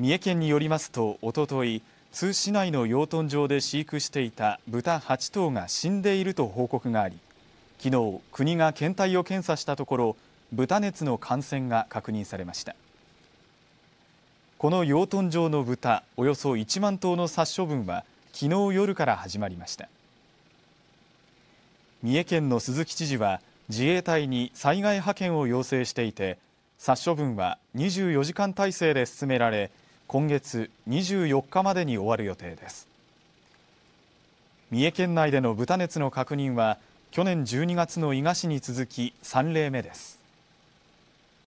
三重県によりますと、おととい、津市内の養豚場で飼育していた豚8頭が死んでいると報告があり、昨日国が検体を検査したところ、豚熱の感染が確認されました。この養豚場の豚およそ1万頭の殺処分は昨日夜から始まりました。三重県の鈴木知事は自衛隊に災害派遣を要請していて殺処分は24時間体制で進められ今月24日までに終わる予定です三重県内での豚熱の確認は去年12月の伊賀市に続き3例目です